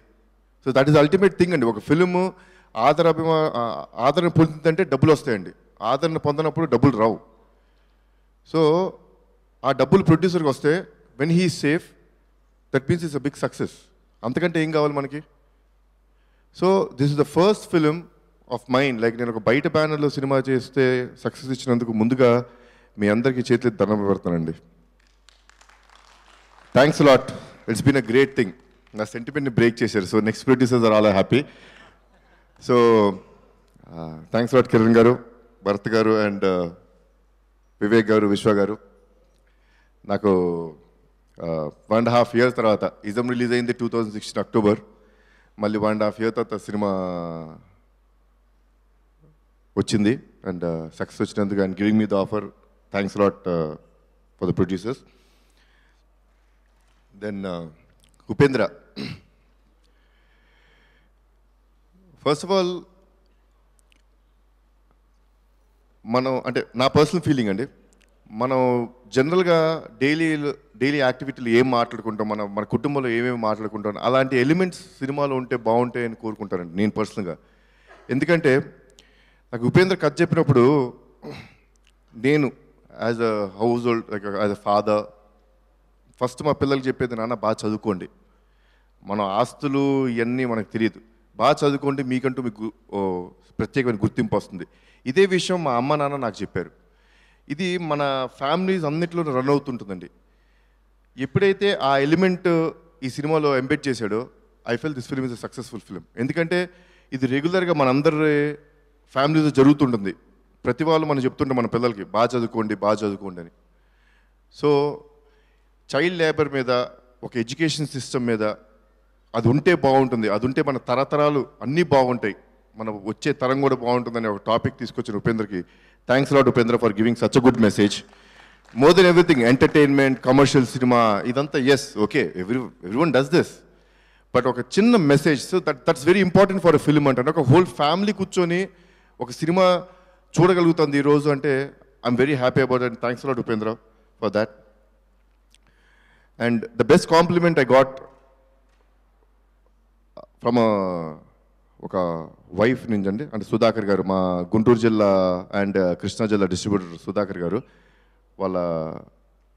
so that is ultimate thing అండి ఒక ఫిల్మ్ ఆదరాభిమా ఆదరణ పొందుతుందంటే డబ్బులు వస్తాయండి ఆదరణ పొందినప్పుడు డబ్బులు రావు సో ఆ డబ్బులు ప్రొడ్యూసర్కి వస్తే when he safe that means is a big success అంతకంటే ఏం కావాలి మనకి so this is the first film of mind like నేను ఒక బయట బ్యానర్లో సినిమా చేస్తే సక్సెస్ ఇచ్చినందుకు ముందుగా మీ అందరికీ చేతులు ధనం పెడతానండి thanks lot it's been a great thing నా సెంటిమెంట్ని బ్రేక్ చేశారు so next producers are all happy so thanks lot Kiran గారు భరత్ గారు అండ్ వివేక్ uh, గారు విశ్వ గారు నాకు వన్ అండ్ హాఫ్ ఇయర్ తర్వాత ఇజం రిలీజ్ అయింది టూ థౌజండ్ సిక్స్టీన్ అక్టోబర్ మళ్ళీ వన్ అండ్ హాఫ్ ఇయర్ తర్వాత సినిమా వచ్చింది అండ్ సక్సెస్ uh, వచ్చినందుకు and giving me the offer thanks lot for the producers then Upendra first of all మనం అంటే నా పర్సనల్ ఫీలింగ్ అండి మనం జనరల్గా డైలీ డైలీ యాక్టివిటీలు ఏం మాట్లాడుకుంటాం మనం మన కుటుంబంలో ఏమేమి మాట్లాడుకుంటాం అలాంటి ఎలిమెంట్స్ సినిమాలో ఉంటే బాగుంటాయని కోరుకుంటానండి నేను పర్సనల్గా ఎందుకంటే నాకు ఉపేంద్ర కథ చెప్పినప్పుడు నేను as a household like as a father first మా పిల్లలకి చెప్పేది నాన్న బాగా చదువుకోండి మన ఆస్తులు ఇవన్నీ మనకు తెలియదు బాగా చదువుకోండి మీకంటూ మీకు ప్రత్యేకమైన గుర్తింపు వస్తుంది ఇదే విషయం మా అమ్మ నాన్న నాకు చెప్పారు ఇది మన ఫ్యామిలీస్ అన్నిట్లో రన్ అవుతుంటుందండి ఎప్పుడైతే ఆ ఎలిమెంట్ ఈ సినిమాలో ఎంబెడ్ చేశాడో I fell this film is a successful film ఎందుకంటే ఇది రెగ్యులర్గా మనందరి ఫ్యామిలీతో జరుగుతుంటుంది ప్రతి వాళ్ళు మనం చెప్తుంటాం మన పిల్లలకి బాగా చదువుకోండి బాగా చదువుకోండి అని సో చైల్డ్ లేబర్ మీద ఒక ఎడ్యుకేషన్ సిస్టమ్ మీద అది ఉంటే బాగుంటుంది అది ఉంటే మన తరతరాలు అన్నీ బాగుంటాయి మన వచ్చే తరం కూడా బాగుంటుందని ఒక టాపిక్ తీసుకొచ్చిన ఉపేంద్రకి thanks lot Upendra for giving such a good message more than everything entertainment commercial సినిమా ఇదంతా yes okay every everyone does this but ఒక చిన్న message that that's very important for a film అంటే ఒక హోల్ ఫ్యామిలీ కూర్చొని ఒక cinema చూడగలుగుతుంది ఈరోజు అంటే I'm very happy about and thanks lot Upendra for that and the best compliment I got from ఒక వైఫ్ నుంచి అండి అంటే సుధాకర్ గారు మా గుంటూరు జిల్లా అండ్ uh, కృష్ణా జిల్లా డిస్ట్రిబ్యూటర్ సుధాకర్ గారు వాళ్ళ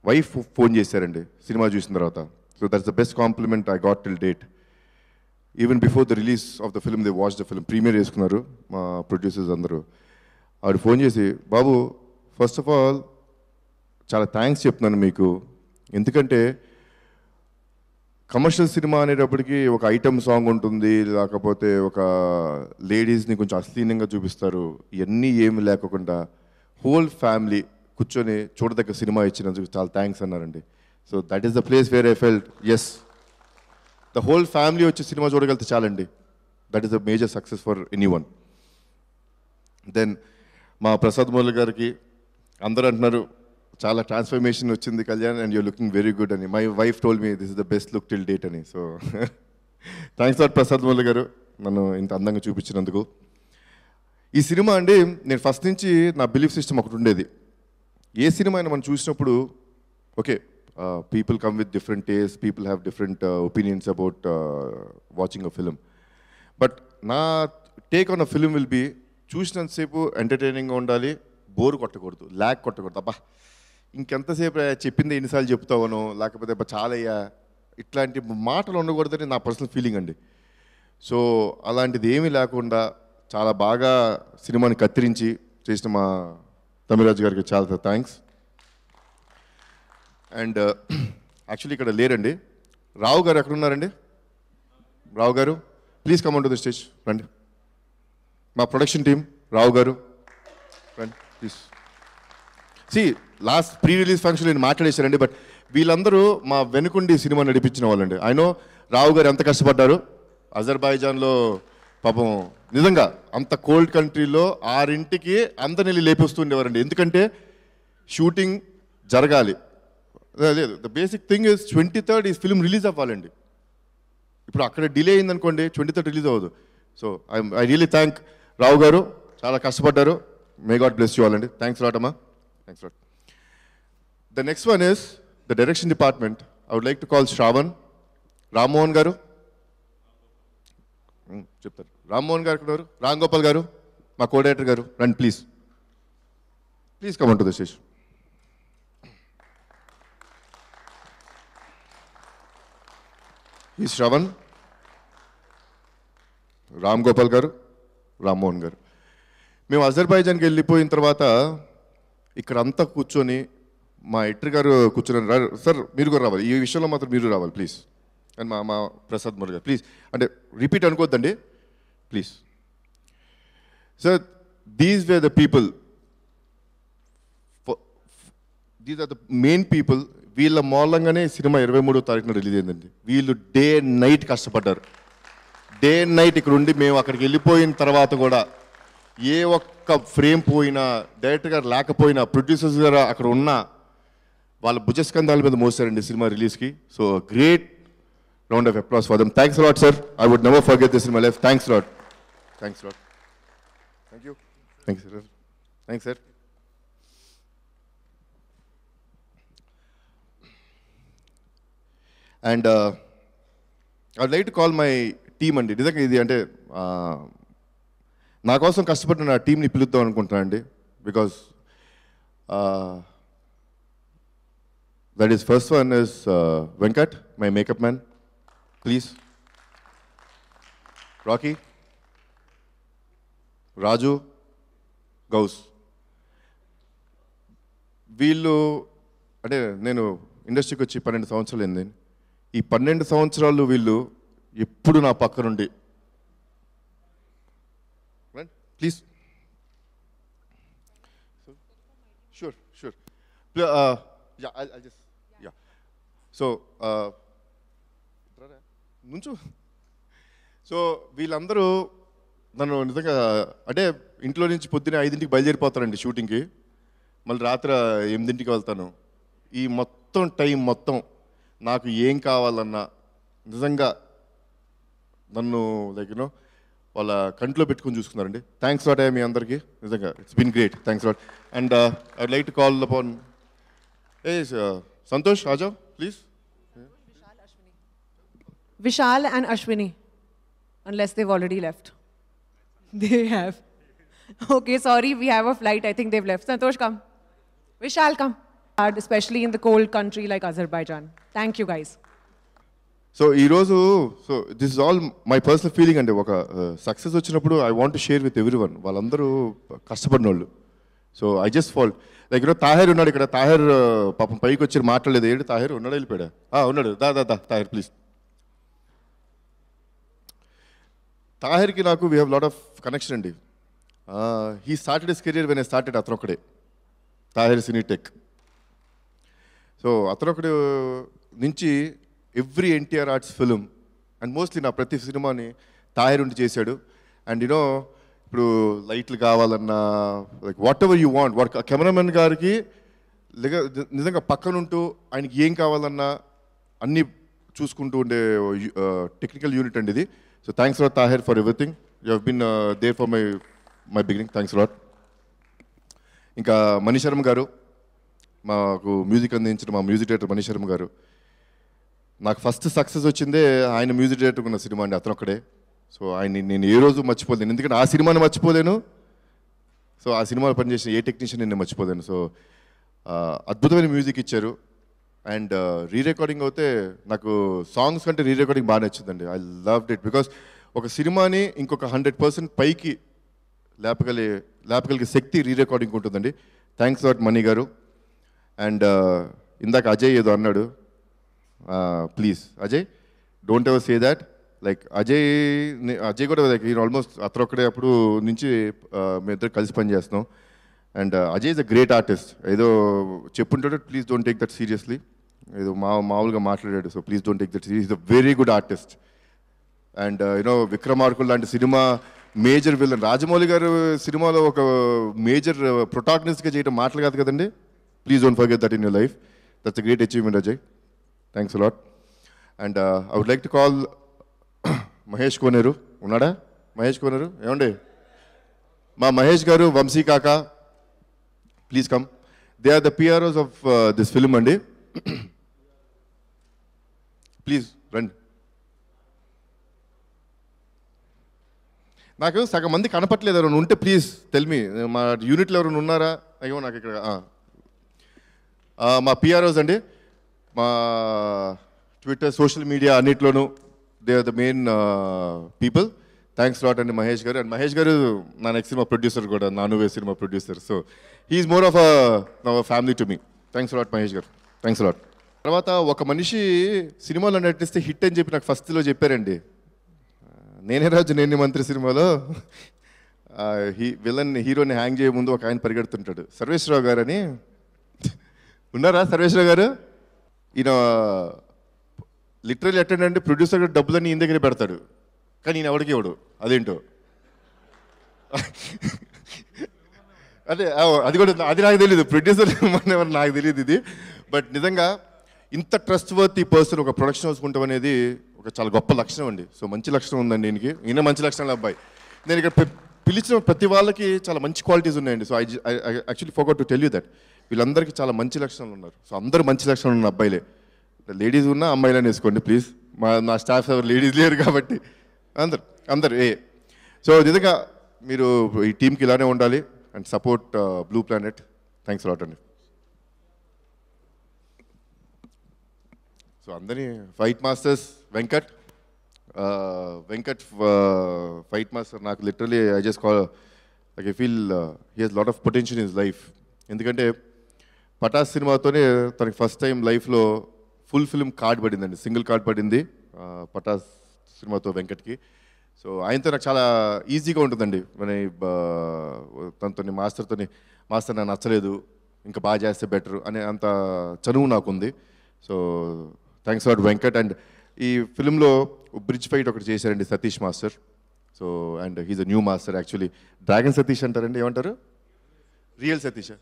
వైఫ్ ఫోన్ చేశారండి సినిమా చూసిన తర్వాత so that's the best compliment I got till date even before the release of the film the watch the film premiere వేసుకున్నారు మా ప్రొడ్యూసర్స్ అందరూ ఆవిడ ఫోన్ చేసి బాబు ఫస్ట్ ఆఫ్ ఆల్ చాలా థ్యాంక్స్ చెప్తున్నాను మీకు ఎందుకంటే కమర్షియల్ సినిమా అనేటప్పటికి ఒక ఐటమ్ సాంగ్ ఉంటుంది లేకపోతే ఒక లేడీస్ని కొంచెం అశ్లీనంగా చూపిస్తారు ఇవన్నీ ఏమి లేకుండా హోల్ ఫ్యామిలీ కూర్చొని చూడదగ్గ సినిమా ఇచ్చినందుకు చాలా థ్యాంక్స్ అన్నారండి so that is the place where I felt as the whole family వచ్చి సినిమా చూడగలిగితే చాలండి that is the major success for anyone then మా ప్రసాద్ మురళి గారికి అందరూ అంటున్నారు చాలా ట్రాన్స్ఫర్మేషన్ వచ్చింది Kalyan and you looking very good అని my wife told me this is the best look till date అని so thanks for Prasad Murali గారు నన్ను ఇంత అందంగా చూపించినందుకు ఈ సినిమా అండి నేను ఫస్ట్ నుంచి నా బిలీఫ్ సిస్టమ్ ఒకటి ఉండేది ఏ సినిమా అయినా మనం చూసినప్పుడు okay people come with different taste people have different opinions about watching a film but నా take on a film will be చూసినంతసేపు ఎంటర్టైనింగ్గా ఉండాలి బోర్ కొట్టకూడదు ల్యాక్ కొట్టకూడదు అబ్బా ఇంకెంతసేపు చెప్పింది ఎన్నిసార్లు చెప్తావను లేకపోతే చాలయ్యా ఇట్లాంటి మాటలు ఉండకూడదని నా పర్సనల్ ఫీలింగ్ అండి సో అలాంటిది ఏమీ లేకుండా చాలా బాగా సినిమాని కత్తిరించి చేసిన మా తమిరాజు గారికి చాలా థ్యాంక్స్ అండ్ యాక్చువల్లీ ఇక్కడ లేరండి రావు గారు ఎక్కడున్నారండి రావు గారు please come to the stage రండి మా ప్రొడక్షన్ టీం రావు గారు రండి please see last pre release function నేను మాట్లాడేశారండి బట్ వీళ్ళందరూ మా వెనుకుండి సినిమా నడిపించిన వాళ్ళండి ఆయన రావు గారు ఎంత కష్టపడ్డారు అజర్బైజాన్లో పాపం నిజంగా అంత కోల్డ్ కంట్రీలో ఆరింటికి అందరిని వెళ్ళి లేపిస్తూ ఉండేవారండి ఎందుకంటే షూటింగ్ జరగాలి లేదు the basic thing is twenty third ఈ ఫిల్మ్ రిలీజ్ అవ్వాలండి ఇప్పుడు అక్కడ డిలే అయిందనుకోండి ట్వంటీ థర్డ్ రిలీజ్ అవ్వదు so I I really thank Rao గారు చాలా కష్టపడ్డారు మే గాడ్ బ్లెస్ చేయాలండి థ్యాంక్స్ రాటమ్మా Thanks a lot. The next one is the direction department. I would like to call Shravan. Ramohan Garu. Hmm, చెప్తారు రామ్మోహన్ గారు ఉన్నారు రామ్ గోపాల్ గారు మా కోఆర్డినేటర్ గారు రండి please please come to the station ఈ శ్రవణ్ రామ్ గోపాల్ గారు రామ్మోహన్ గారు మేము అజర్బైజాన్కి వెళ్ళిపోయిన తర్వాత ఇక్కడ అంతా కూర్చొని మా ఎట్రి గారు కూర్చొని సార్ మీరు కూడా రావాలి ఈ విషయంలో మాత్రం మీరు రావాలి ప్లీజ్ అండ్ మా మా ప్రసాద్ మురళి గారు ప్లీజ్ అంటే రిపీట్ అనుకోవద్దండి please sir these were the people these are the main people వీళ్ళ మూలంగానే సినిమా ఇరవై మూడో తారీఖున రిలీజ్ అయిందండి వీళ్ళు డే అండ్ నైట్ కష్టపడ్డారు డే అండ్ నైట్ ఇక్కడ ఉండి మేము అక్కడికి వెళ్ళిపోయిన తర్వాత కూడా ఏ ఒక్క ఒక్క ఫ్రేమ్ పోయినా డైరెక్టర్ గారు లేకపోయినా ప్రొడ్యూసర్స్ గారు అక్కడ ఉన్న వాళ్ళ భుజస్కంధాల మీద మోసారండి సినిమా రిలీజ్కి so great round of applause for them thanks lot sir I would never forget this సినిమా life thanks lot thanks lot thank you thanks sir thanks sir and I like to call my team అండి నిజంగా ఇది అంటే నా కోసం కష్టపడిన నా టీంని పిలుద్దాం అనుకుంటున్నాను అండి because that is first one is Venkat my makeup man please Rocky Raju Ghouse వీళ్ళు అంటే నేను ఇండస్ట్రీకి వచ్చి పన్నెండు సంవత్సరాలు అయింది ఈ పన్నెండు సంవత్సరాలు వీళ్ళు ఎప్పుడు నా పక్కనుండి Please. So, sure, sure. Uh, yeah, I'll, I'll, just, yeah. So, uh, నుంచు సో వీళ్ళందరూ నన్ను నిజంగా అంటే ఇంట్లో నుంచి పొద్దున్న ఐదింటికి బయలుదేరిపోతానండి షూటింగ్కి మళ్ళీ రాత్రి ఎనిమిదింటికి వెళ్తాను ఈ మొత్తం టైం మొత్తం నాకు ఏం కావాలన్నా నిజంగా నన్ను లైక్ యూనో వాళ్ళ కంట్లో పెట్టుకుని చూసుకున్నారండి i లాట్ మీ అందరికీ నిజంగా it's been great thanks lot and I like to call upon a Santosh రాజావ్ please Vishal and Ashwini, unless they've already left. They have. Okay, sorry, we have a flight. I think they've left. Santosh, come. Vishal, come. Especially in the cold country like Azerbaijan. Thank you, guys. So ఈరోజు so this is all my personal feeling అండి ఒక success uh, వచ్చినప్పుడు I want share with everyone వాళ్ళందరూ కష్టపడిన వాళ్ళు so I just fall like ఈరోజు తాహేర్ ఉన్నాడు ఇక్కడ తాహేర్ uh, పాపం పైకి వచ్చి మాట్లాడలేదు ఏడు తాహేర్ ఉన్నాడు వెళ్ళిపోయాడు ఉన్నాడు దా దా దా తాహేర్ ప్లీజ్ తాహేర్కి నాకు we have lot of connection అండి he started is career when I started అతను ఒకడే తాహేర్ సినీటెక్ సో అతను ఒకడు నుంచి every NTR Arts film and mostly నా ప్రతి సినిమాని ఉండి చేశాడు అండ్ యూనో ఇప్పుడు లైట్లు కావాలన్నా like whatever you want work cameraman గారికి నిజంగా నిజంగా పక్కనుంటూ ఆయనకి ఏం కావాలన్నా అన్నీ చూసుకుంటూ ఉండే టెక్నికల్ యూనిట్ అండి ఇది so thanks lot Taher for everything you have been for my my beginning thanks lot ఇంకా మణిశర్మ గారు మాకు మ్యూజిక్ అందించిన మా మ్యూజిక్ డైరెక్టర్ మణిశర్మ గారు నాకు ఫస్ట్ సక్సెస్ వచ్చిందే ఆయన మ్యూజిక్ డైరెక్టర్ ఉన్న సినిమా అండి అతను ఒకడే సో ఆయన నేను ఏ రోజు మర్చిపోలేను ఎందుకంటే ఆ సినిమాని మర్చిపోలేను సో ఆ సినిమాలో పనిచేసిన ఏ టెక్నీషియన్ నేను మర్చిపోలేను సో అద్భుతమైన మ్యూజిక్ ఇచ్చారు అండ్ రీ రికార్డింగ్ అయితే నాకు సాంగ్స్ కంటే రీ రికార్డింగ్ బాగా నచ్చిందండి ఐ లవ్ ఇట్ బికాస్ ఒక సినిమాని ఇంకొక హండ్రెడ్ పర్సెంట్ పైకి లేపగలి లేపగలిగే శక్తి రీ రికార్డింగ్ ఉంటుందండి థ్యాంక్స్ వాట్ మనీ గారు అండ్ ఇందాక అజయ్ ఏదో అన్నాడు please Ajay don't ever say that like Ajay Ajay కూడా లైక్ ఈయన ఆల్మోస్ట్ అతనొక్కడే అప్పుడు నుంచి uh, మేమిద్దరు కలిసి పనిచేస్తున్నాం and Ajay is a great artist ఏదో చెప్పుంటాడు please don't take that seriously ఏదో మా మామూలుగా మాట్లాడాడు so please don't take that serious is a very good artist and you know విక్రమార్కుల్ లాంటి సినిమా మేజర్ విలన్ రాజమౌళి గారు సినిమాలో ఒక మేజర్ ప్రొటాగ్నిస్ట్గా uh, చేయడం మాటలు కాదు కదండి please don't forget that in your life that's a great achievement Ajay thanks lot and I would like to call Mahesh Koneru ఉన్నాడా మహేష్ కోనేరు ఏమండి మా Mahesh garu Vamsi Kaka please come they are the PROs of this film అండి ప్లీజ్ రండి నాకు సగం మంది కనపట్లేదు ఎవరైనా ఉంటే ప్లీజ్ తెల్మి మా యూనిట్లో ఎవరైనా ఉన్నారా అయ్యో నాకు ఇక్కడ మా పిఆర్ఓస్ అండి మా ట్విట్టర్ సోషల్ మీడియా అన్నిట్లోనూ they are the main people thanks lot అండి మహేష్ గారు అండ్ మహేష్ గారు నా నెక్స్ట్ సినిమా ప్రొడ్యూసర్ కూడా నానువే cinema producer so he's more of our family to me thanks lot Mahesh garu thanks lot తర్వాత ఒక మనిషి సినిమాలో నటిస్తే హిట్ అని చెప్పి నాకు ఫస్ట్లో చెప్పారండి నేనే రాజు నేనే మంత్రి సినిమాలో హీ విలన్ హీరోని హ్యాంగ్ చేయ ముందు ఒక ఆయన పరిగెడుతుంటాడు సర్వేశ్వరరావు గారని ఉన్నారా సర్వేశ్వరరావు గారు ఈయన లిటరల్ అంటే ప్రొడ్యూసర్ డబ్బులు ఈయన దగ్గర పెడతాడు కానీ ఈయన ఎవడికి ఇవ్వడు అదేంటో అదే అది కూడా అది నాకు తెలియదు ప్రొడ్యూసర్ మన నాకు తెలియదు ఇది బట్ నిజంగా ఇంత ట్రస్ట్ ఈ పర్సన్ ఒక ప్రొడక్షన్ హౌస్ అనేది ఒక చాలా గొప్ప లక్షణం అండి సో మంచి లక్షణం ఉందండి దీనికి ఈయన మంచి లక్షణాలు అబ్బాయి నేను ఇక్కడ పిలిచిన ప్రతి వాళ్ళకి చాలా మంచి క్వాలిటీస్ ఉన్నాయండి so I actually forgot to tell you that వీళ్ళందరికీ చాలా మంచి లక్షణాలు ఉన్నారు సో అందరూ మంచి లక్షణాలు ఉన్న అబ్బాయిలే లేడీస్ ఉన్నా అమ్మాయిలని వేసుకోండి ప్లీజ్ మా నా స్టాఫ్ ఎవరు లేడీస్ లేరు కాబట్టి అందరు అందరు ఏ సో విధంగా మీరు ఈ టీంకి ఇలానే ఉండాలి and support Blue Planet thanks lot అండి సో అందరినీ fight masters Venkat Venkat fight master నాకు literally I just call I feel he he's lot of potential in life ఎందుకంటే పటాస్ సినిమాతోనే తనకి ఫస్ట్ టైం లైఫ్లో ఫుల్ ఫిల్మ్ కార్డ్ పడిందండి సింగిల్ కార్డ్ పడింది పటాస్ సినిమాతో వెంకట్కి సో ఆయనతో నాకు చాలా ఈజీగా ఉంటుందండి మన తనతో మాస్టర్తో మాస్టర్ నాకు నచ్చలేదు ఇంకా బాగా చేస్తే బెటర్ అనే అంత చనువు నాకుంది so thanks lot Venkat and ఈ ఫిల్మ్లో బ్రిడ్జ్ ఫైట్ ఒకటి చేశారండి Satish master so and he's a new master actually Dragon Satish అంటారండి ఏమంటారు real Satish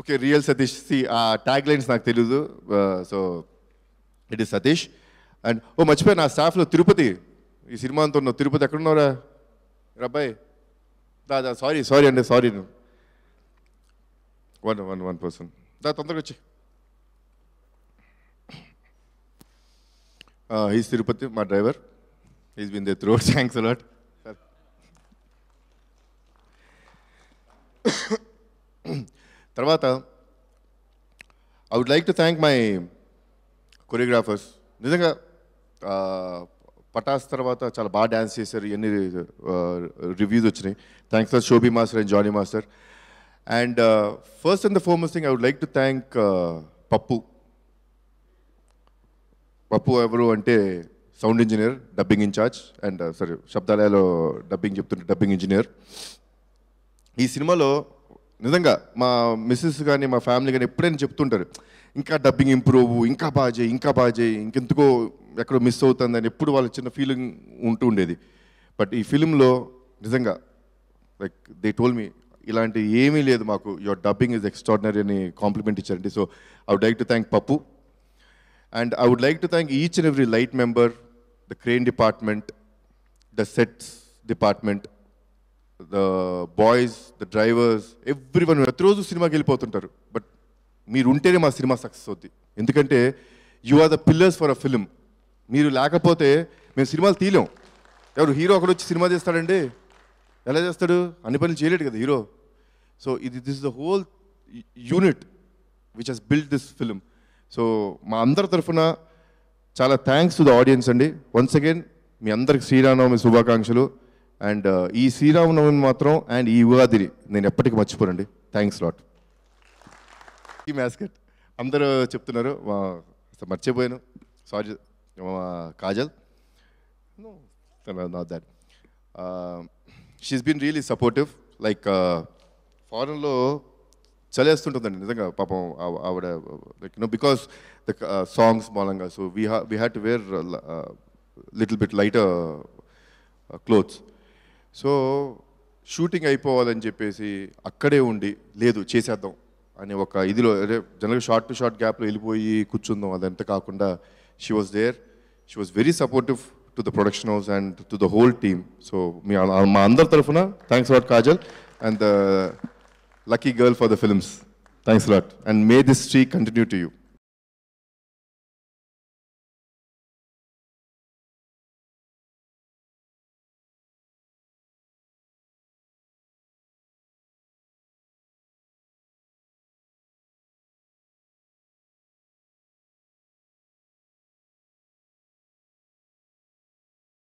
okay real Satish సి ఆ ట్యాగ్ లైన్స్ నాకు తెలియదు so it is Satish and ఓ మర్చిపోయి నా స్టాఫ్లో తిరుపతి ఈ సినిమా అంతా ఉన్నావు తిరుపతి ఎక్కడున్నావురా రబ్బాయ్ దాదా సారీ సారీ అండి sorry one one one person దా తొందరగా వచ్చి ఈజ్ తిరుపతి మా driver is been they through thanks a lot sir తర్వాత I would like to thank my choreographers నిజంగా పటాస్ తర్వాత చాలా బాగా డ్యాన్స్ చేశారు ఎన్ని రివ్యూస్ వచ్చినాయి thanks for Shobhi master and Jani master and first and the foremost thing I would like to thank Pappu Pappu ఎవరు అంటే sound engineer dubbing incharge and sorry శబ్దాలయాలో డబ్బింగ్ చెప్తుంటే డబ్బింగ్ ఇంజనీర్ ఈ సినిమాలో నిజంగా మా మిస్సెస్ కానీ మా ఫ్యామిలీ కానీ ఎప్పుడైనా చెప్తుంటారు ఇంకా డబ్బింగ్ ఇంప్రూవ్ ఇంకా బాగా చేయి ఇంకా బాగా చేయి ఇంకెందుకో ఎక్కడో మిస్ అవుతుందని ఎప్పుడు వాళ్ళ చిన్న ఫీలింగ్ ఉంటూ ఉండేది బట్ ఈ ఫిలింలో నిజంగా లైక్ దే టోల్ మీ ఇలాంటి ఏమీ లేదు మాకు యువర్ డబ్బింగ్ ఈజ్ ఎక్స్ట్రాడినరీ అని కాంప్లిమెంట్ ఇచ్చారండి so I would like to thank Pappu and I would like to thank each and every light member the crane department the sets department the boys the drivers everyone ప్రతిరోజు సినిమాకి వెళ్ళిపోతుంటారు but మీరు ఉంటేనే మా cinema success అవుద్ది ఎందుకంటే you are the pillars for a film మీరు లేకపోతే మేము సినిమాలు తీయలేం ఎవరు హీరో ఒకడు వచ్చి సినిమా చేస్తాడండి ఎలా చేస్తాడు అన్ని పనులు చేయలేడు కదా హీరో సో ఇది this the whole unit which has build this film so మా అందరి తరఫున చాలా థ్యాంక్స్ టు ద ఆడియన్స్ అండి వన్స్ అగైన్ మీ అందరికి శ్రీరామనవమి శుభాకాంక్షలు అండ్ uh, ఈ శ్రీరామనవమి మాత్రం అండ్ ఈ ఉగాది నేను ఎప్పటికీ మర్చిపోనండి థ్యాంక్స్ లాట్ ఈ మ్యాస్కెట్ అందరూ చెప్తున్నారు మర్చిపోయాను sorry Kajal not that she's been really supportive like ఫారెన్లో చలేస్తుంటుందండి నిజంగా పాపం ఆవిడ like no because the songs మూలంగా so we he had to wear little bit light clothes so shooting అయిపోవాలని చెప్పేసి అక్కడే ఉండి లేదు చేసేద్దాం అని ఒక ఇదిలో అదే జనరల్గా షార్ట్ టు షార్ట్ గ్యాప్లో వెళ్ళిపోయి కూర్చుందాం అదంతా కాకుండా she was there she was very supportive to the production house and to the whole team so మీ మా అందరి తరఫున thanks lot Kajal and the lucky girl for the films thanks lot and may this streak continue to you